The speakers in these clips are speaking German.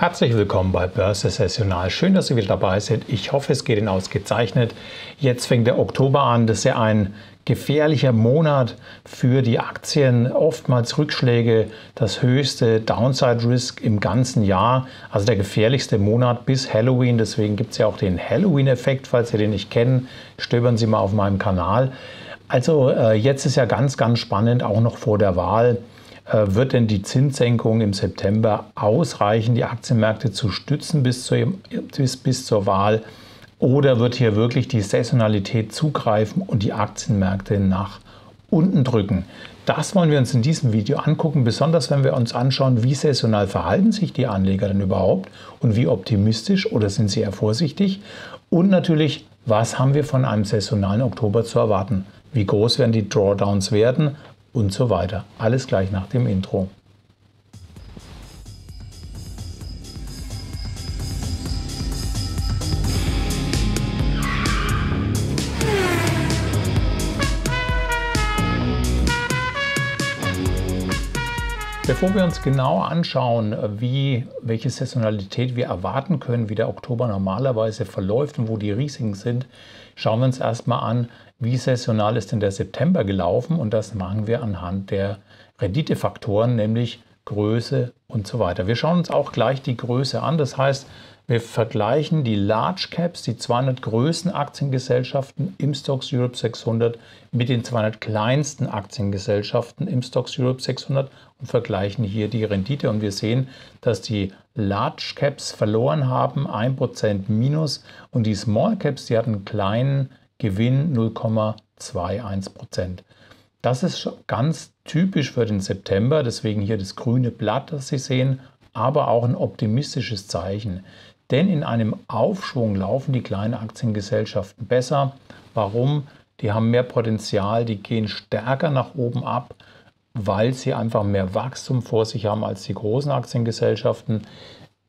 Herzlich willkommen bei Börse Sessional. Schön, dass Sie wieder dabei sind. Ich hoffe, es geht Ihnen ausgezeichnet. Jetzt fängt der Oktober an. Das ist ja ein gefährlicher Monat für die Aktien. Oftmals Rückschläge, das höchste Downside Risk im ganzen Jahr. Also der gefährlichste Monat bis Halloween. Deswegen gibt es ja auch den Halloween-Effekt. Falls Sie den nicht kennen, stöbern Sie mal auf meinem Kanal. Also äh, jetzt ist ja ganz, ganz spannend, auch noch vor der Wahl äh, wird denn die Zinssenkung im September ausreichen, die Aktienmärkte zu stützen bis zur, bis, bis zur Wahl? Oder wird hier wirklich die Saisonalität zugreifen und die Aktienmärkte nach unten drücken? Das wollen wir uns in diesem Video angucken, besonders wenn wir uns anschauen, wie saisonal verhalten sich die Anleger denn überhaupt und wie optimistisch oder sind sie eher vorsichtig? Und natürlich, was haben wir von einem saisonalen Oktober zu erwarten? Wie groß werden die Drawdowns werden? und so weiter. Alles gleich nach dem Intro. Bevor wir uns genau anschauen, wie, welche Saisonalität wir erwarten können, wie der Oktober normalerweise verläuft und wo die Risiken sind, schauen wir uns erstmal an, wie saisonal ist denn der September gelaufen und das machen wir anhand der Renditefaktoren, nämlich Größe und so weiter. Wir schauen uns auch gleich die Größe an, das heißt, wir vergleichen die Large Caps, die 200 größten Aktiengesellschaften im Stocks Europe 600 mit den 200 kleinsten Aktiengesellschaften im Stocks Europe 600 und vergleichen hier die Rendite. Und wir sehen, dass die Large Caps verloren haben, 1% minus, und die Small Caps, die hatten einen kleinen Gewinn, 0,21%. Das ist ganz typisch für den September, deswegen hier das grüne Blatt, das Sie sehen, aber auch ein optimistisches Zeichen. Denn in einem Aufschwung laufen die kleinen Aktiengesellschaften besser. Warum? Die haben mehr Potenzial, die gehen stärker nach oben ab, weil sie einfach mehr Wachstum vor sich haben als die großen Aktiengesellschaften,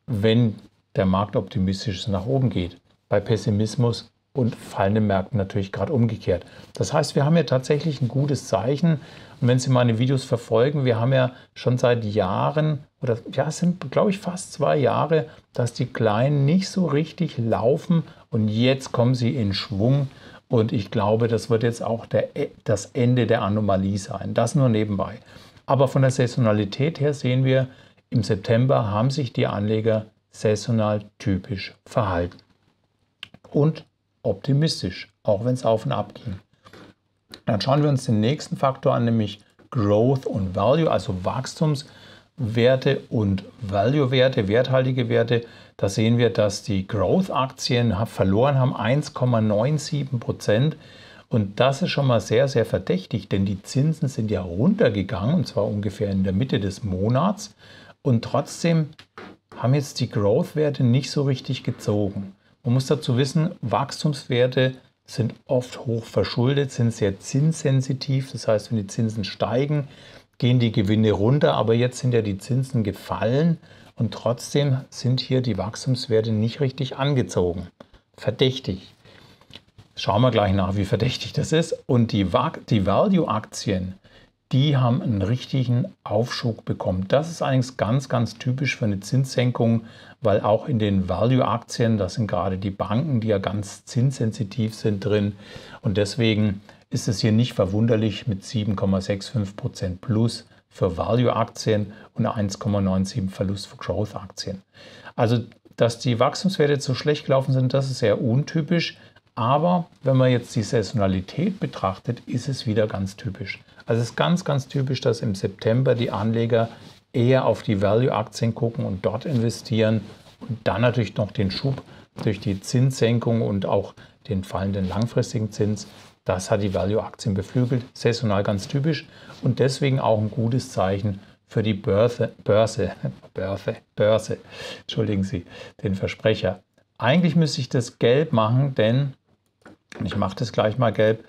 wenn der Markt optimistisch nach oben geht. Bei Pessimismus und fallenden Märkten natürlich gerade umgekehrt. Das heißt, wir haben ja tatsächlich ein gutes Zeichen. Und wenn Sie meine Videos verfolgen, wir haben ja schon seit Jahren, oder ja, es sind, glaube ich, fast zwei Jahre, dass die Kleinen nicht so richtig laufen und jetzt kommen sie in Schwung. Und ich glaube, das wird jetzt auch der, äh, das Ende der Anomalie sein. Das nur nebenbei. Aber von der Saisonalität her sehen wir, im September haben sich die Anleger saisonal typisch verhalten. Und optimistisch, auch wenn es auf und ab ging. Dann schauen wir uns den nächsten Faktor an, nämlich Growth und Value, also Wachstumswerte und Value-Werte, werthaltige Werte. Da sehen wir, dass die Growth-Aktien verloren haben 1,97 Prozent. Und das ist schon mal sehr, sehr verdächtig, denn die Zinsen sind ja runtergegangen, und zwar ungefähr in der Mitte des Monats. Und trotzdem haben jetzt die Growth-Werte nicht so richtig gezogen. Man muss dazu wissen, Wachstumswerte sind oft hoch verschuldet, sind sehr zinssensitiv. Das heißt, wenn die Zinsen steigen, gehen die Gewinne runter. Aber jetzt sind ja die Zinsen gefallen und trotzdem sind hier die Wachstumswerte nicht richtig angezogen. Verdächtig. Schauen wir gleich nach, wie verdächtig das ist. Und die, die Value-Aktien die haben einen richtigen Aufschub bekommen. Das ist allerdings ganz, ganz typisch für eine Zinssenkung, weil auch in den Value-Aktien, das sind gerade die Banken, die ja ganz zinssensitiv sind drin. Und deswegen ist es hier nicht verwunderlich mit 7,65% Prozent plus für Value-Aktien und 1,97 Verlust für Growth-Aktien. Also, dass die Wachstumswerte so schlecht gelaufen sind, das ist sehr untypisch. Aber wenn man jetzt die Saisonalität betrachtet, ist es wieder ganz typisch. Also es ist ganz, ganz typisch, dass im September die Anleger eher auf die Value-Aktien gucken und dort investieren und dann natürlich noch den Schub durch die Zinssenkung und auch den fallenden langfristigen Zins. Das hat die Value-Aktien beflügelt, saisonal ganz typisch und deswegen auch ein gutes Zeichen für die Börse, Börse, Börse, Börse, entschuldigen Sie den Versprecher. Eigentlich müsste ich das gelb machen, denn ich mache das gleich mal gelb.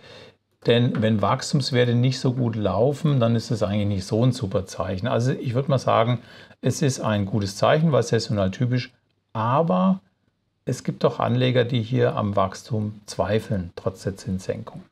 Denn wenn Wachstumswerte nicht so gut laufen, dann ist das eigentlich nicht so ein super Zeichen. Also ich würde mal sagen, es ist ein gutes Zeichen, weil saisonal typisch, aber es gibt auch Anleger, die hier am Wachstum zweifeln, trotz der Zinssenkung.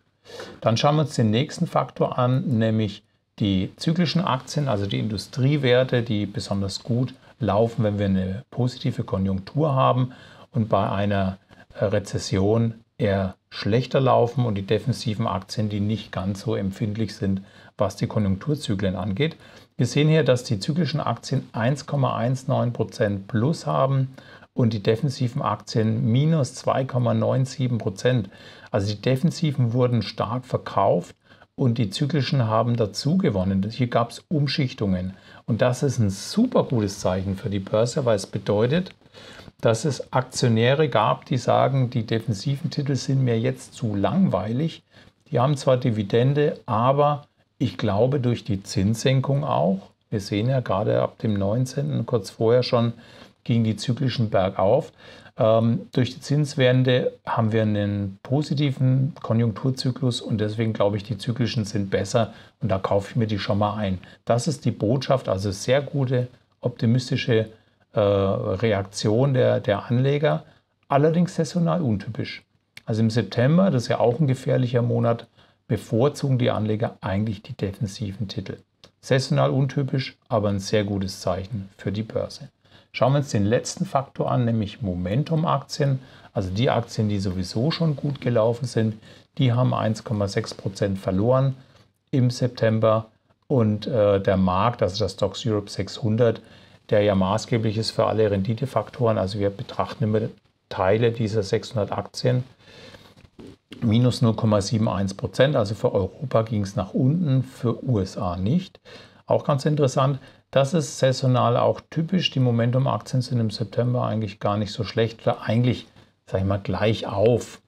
Dann schauen wir uns den nächsten Faktor an, nämlich die zyklischen Aktien, also die Industriewerte, die besonders gut laufen, wenn wir eine positive Konjunktur haben und bei einer äh, Rezession eher schlechter laufen und die defensiven Aktien, die nicht ganz so empfindlich sind, was die Konjunkturzyklen angeht. Wir sehen hier, dass die zyklischen Aktien 1,19% Prozent plus haben und die defensiven Aktien minus 2,97%. Prozent. Also die defensiven wurden stark verkauft und die zyklischen haben dazu gewonnen. Hier gab es Umschichtungen und das ist ein super gutes Zeichen für die Börse, weil es bedeutet, dass es Aktionäre gab, die sagen, die defensiven Titel sind mir jetzt zu langweilig. Die haben zwar Dividende, aber ich glaube durch die Zinssenkung auch, wir sehen ja gerade ab dem 19. kurz vorher schon, gingen die zyklischen bergauf. Ähm, durch die Zinswende haben wir einen positiven Konjunkturzyklus und deswegen glaube ich, die zyklischen sind besser und da kaufe ich mir die schon mal ein. Das ist die Botschaft, also sehr gute, optimistische Botschaft. Äh, Reaktion der, der Anleger, allerdings saisonal untypisch. Also im September, das ist ja auch ein gefährlicher Monat, bevorzugen die Anleger eigentlich die defensiven Titel. Saisonal untypisch, aber ein sehr gutes Zeichen für die Börse. Schauen wir uns den letzten Faktor an, nämlich Momentum-Aktien. Also die Aktien, die sowieso schon gut gelaufen sind, die haben 1,6% verloren im September. Und äh, der Markt, also das Stocks Europe 600, der ja maßgeblich ist für alle Renditefaktoren. Also wir betrachten immer Teile dieser 600 Aktien. Minus 0,71 Prozent, also für Europa ging es nach unten, für USA nicht. Auch ganz interessant, das ist saisonal auch typisch. Die Momentum-Aktien sind im September eigentlich gar nicht so schlecht oder eigentlich, sage ich mal, gleich auf.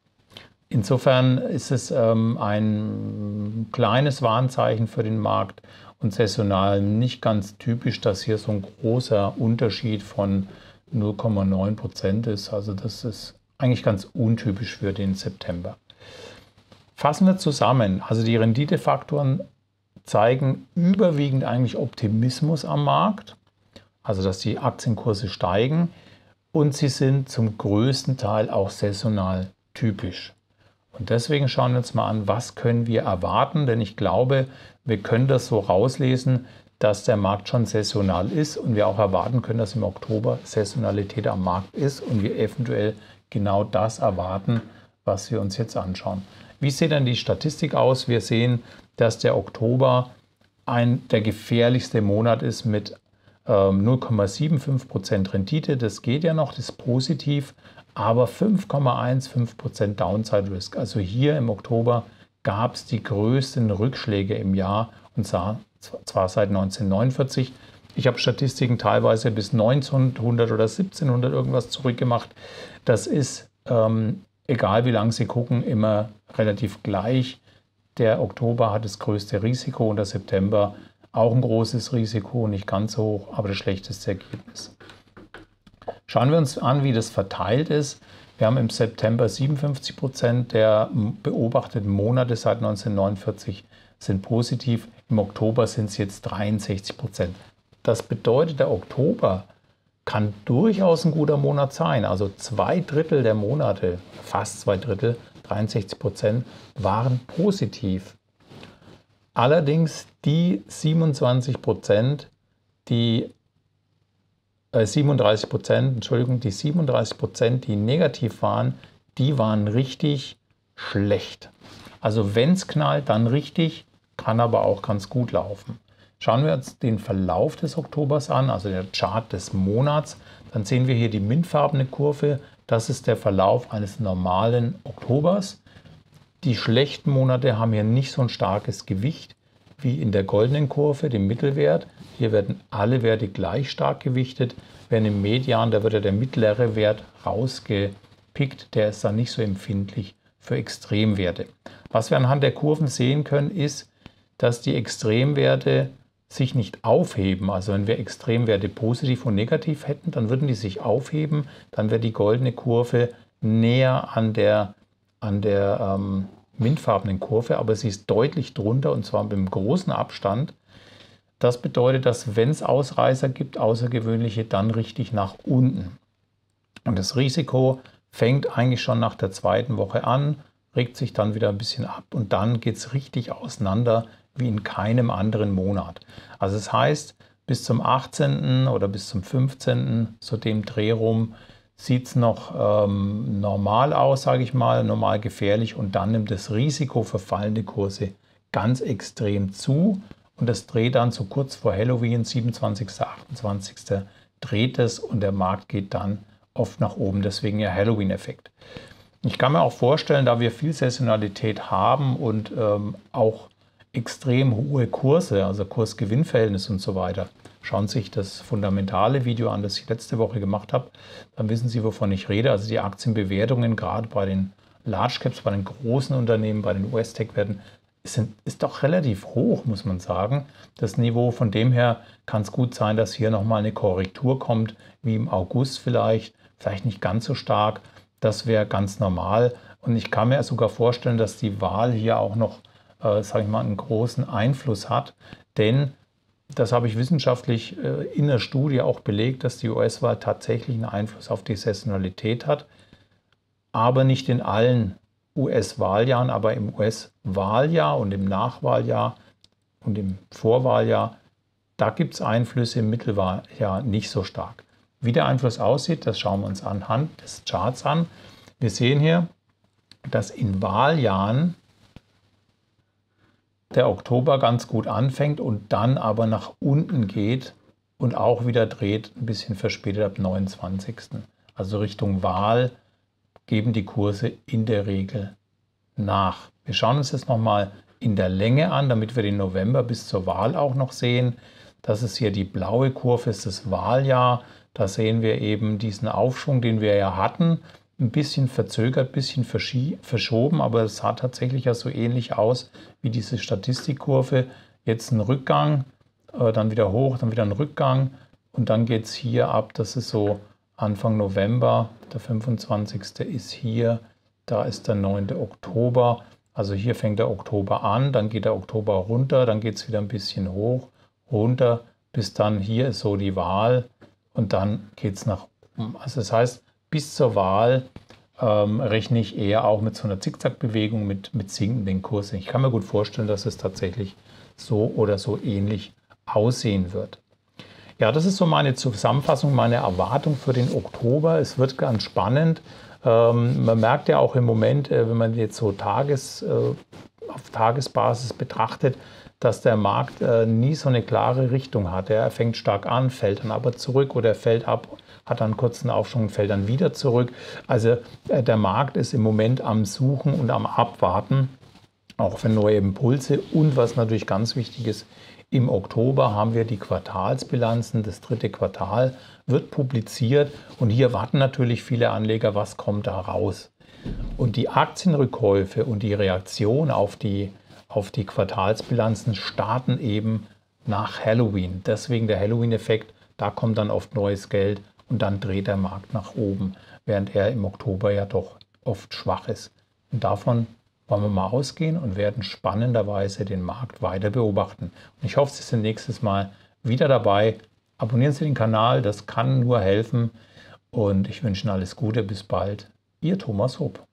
Insofern ist es ähm, ein kleines Warnzeichen für den Markt und saisonal nicht ganz typisch, dass hier so ein großer Unterschied von 0,9 Prozent ist. Also das ist eigentlich ganz untypisch für den September. Fassen wir zusammen. Also die Renditefaktoren zeigen überwiegend eigentlich Optimismus am Markt, also dass die Aktienkurse steigen und sie sind zum größten Teil auch saisonal typisch. Und deswegen schauen wir uns mal an, was können wir erwarten, denn ich glaube, wir können das so rauslesen, dass der Markt schon saisonal ist und wir auch erwarten können, dass im Oktober Saisonalität am Markt ist und wir eventuell genau das erwarten, was wir uns jetzt anschauen. Wie sieht dann die Statistik aus? Wir sehen, dass der Oktober ein, der gefährlichste Monat ist mit 0,75% ähm, Rendite. Das geht ja noch, das ist positiv, aber 5,15% Prozent Downside Risk. Also hier im Oktober gab es die größten Rückschläge im Jahr und zwar seit 1949. Ich habe Statistiken teilweise bis 1900 oder 1700 irgendwas zurückgemacht. Das ist, ähm, egal wie lange Sie gucken, immer relativ gleich. Der Oktober hat das größte Risiko und der September auch ein großes Risiko, nicht ganz so hoch, aber das schlechteste Ergebnis. Schauen wir uns an, wie das verteilt ist. Wir haben im September 57 Prozent der beobachteten Monate seit 1949 sind positiv. Im Oktober sind es jetzt 63 Prozent. Das bedeutet, der Oktober kann durchaus ein guter Monat sein. Also zwei Drittel der Monate, fast zwei Drittel, 63 Prozent, waren positiv. Allerdings die 27 Prozent, die 37 äh, Prozent, Entschuldigung, die 37 Prozent, die negativ waren, die waren richtig schlecht. Also wenn es knallt, dann richtig, kann aber auch ganz gut laufen. Schauen wir uns den Verlauf des Oktobers an, also den Chart des Monats, dann sehen wir hier die mintfarbene Kurve. Das ist der Verlauf eines normalen Oktobers. Die schlechten Monate haben hier nicht so ein starkes Gewicht wie in der goldenen Kurve, dem Mittelwert. Hier werden alle Werte gleich stark gewichtet, Wenn im Median, da wird ja der mittlere Wert rausgepickt, der ist dann nicht so empfindlich für Extremwerte. Was wir anhand der Kurven sehen können, ist, dass die Extremwerte sich nicht aufheben. Also wenn wir Extremwerte positiv und negativ hätten, dann würden die sich aufheben, dann wäre die goldene Kurve näher an der, an der ähm, mintfarbenen Kurve, aber sie ist deutlich drunter und zwar mit einem großen Abstand. Das bedeutet, dass wenn es Ausreißer gibt, außergewöhnliche, dann richtig nach unten. Und das Risiko fängt eigentlich schon nach der zweiten Woche an, regt sich dann wieder ein bisschen ab und dann geht es richtig auseinander wie in keinem anderen Monat. Also das heißt, bis zum 18. oder bis zum 15. zu so dem Dreh rum sieht es noch ähm, normal aus, sage ich mal, normal gefährlich und dann nimmt das Risiko für fallende Kurse ganz extrem zu und das dreht dann so kurz vor Halloween, 27., 28. dreht es und der Markt geht dann oft nach oben, deswegen der Halloween-Effekt. Ich kann mir auch vorstellen, da wir viel Saisonalität haben und ähm, auch extrem hohe Kurse, also Kursgewinnverhältnis und so weiter, Schauen Sie sich das fundamentale Video an, das ich letzte Woche gemacht habe, dann wissen Sie, wovon ich rede. Also die Aktienbewertungen, gerade bei den Large Caps, bei den großen Unternehmen, bei den US-Tech-Werten, sind, ist doch relativ hoch, muss man sagen, das Niveau. Von dem her kann es gut sein, dass hier nochmal eine Korrektur kommt, wie im August vielleicht, vielleicht nicht ganz so stark. Das wäre ganz normal. Und ich kann mir sogar vorstellen, dass die Wahl hier auch noch, äh, sage ich mal, einen großen Einfluss hat. Denn das habe ich wissenschaftlich äh, in der Studie auch belegt, dass die US-Wahl tatsächlich einen Einfluss auf die Saisonalität hat, aber nicht in allen US-Wahljahren, aber im US-Wahljahr und im Nachwahljahr und im Vorwahljahr, da gibt es Einflüsse im Mittelwahljahr nicht so stark. Wie der Einfluss aussieht, das schauen wir uns anhand des Charts an. Wir sehen hier, dass in Wahljahren der Oktober ganz gut anfängt und dann aber nach unten geht und auch wieder dreht, ein bisschen verspätet ab 29. Also Richtung Wahl geben die Kurse in der Regel nach. Wir schauen uns das nochmal in der Länge an, damit wir den November bis zur Wahl auch noch sehen. Das ist hier die blaue Kurve, ist das Wahljahr. Da sehen wir eben diesen Aufschwung, den wir ja hatten ein bisschen verzögert, ein bisschen verschoben, aber es sah tatsächlich ja so ähnlich aus wie diese Statistikkurve. Jetzt ein Rückgang, äh, dann wieder hoch, dann wieder ein Rückgang und dann geht es hier ab. Das ist so Anfang November, der 25. ist hier, da ist der 9. Oktober. Also hier fängt der Oktober an, dann geht der Oktober runter, dann geht es wieder ein bisschen hoch, runter, bis dann hier ist so die Wahl und dann geht es nach oben. Also das heißt, bis zur Wahl ähm, rechne ich eher auch mit so einer Zickzackbewegung, mit, mit sinkenden Kursen. Ich kann mir gut vorstellen, dass es tatsächlich so oder so ähnlich aussehen wird. Ja, das ist so meine Zusammenfassung, meine Erwartung für den Oktober. Es wird ganz spannend. Ähm, man merkt ja auch im Moment, äh, wenn man jetzt so Tages, äh, auf Tagesbasis betrachtet, dass der Markt äh, nie so eine klare Richtung hat. Er fängt stark an, fällt dann aber zurück oder fällt ab hat dann kurzen Aufschwung, fällt dann wieder zurück. Also äh, der Markt ist im Moment am Suchen und am Abwarten, auch für neue Impulse. Und was natürlich ganz wichtig ist, im Oktober haben wir die Quartalsbilanzen. Das dritte Quartal wird publiziert und hier warten natürlich viele Anleger, was kommt da raus. Und die Aktienrückkäufe und die Reaktion auf die, auf die Quartalsbilanzen starten eben nach Halloween. Deswegen der Halloween-Effekt, da kommt dann oft neues Geld und dann dreht der Markt nach oben, während er im Oktober ja doch oft schwach ist. Und davon wollen wir mal ausgehen und werden spannenderweise den Markt weiter beobachten. Und ich hoffe, Sie sind nächstes Mal wieder dabei. Abonnieren Sie den Kanal, das kann nur helfen. Und ich wünsche Ihnen alles Gute, bis bald. Ihr Thomas Hopp.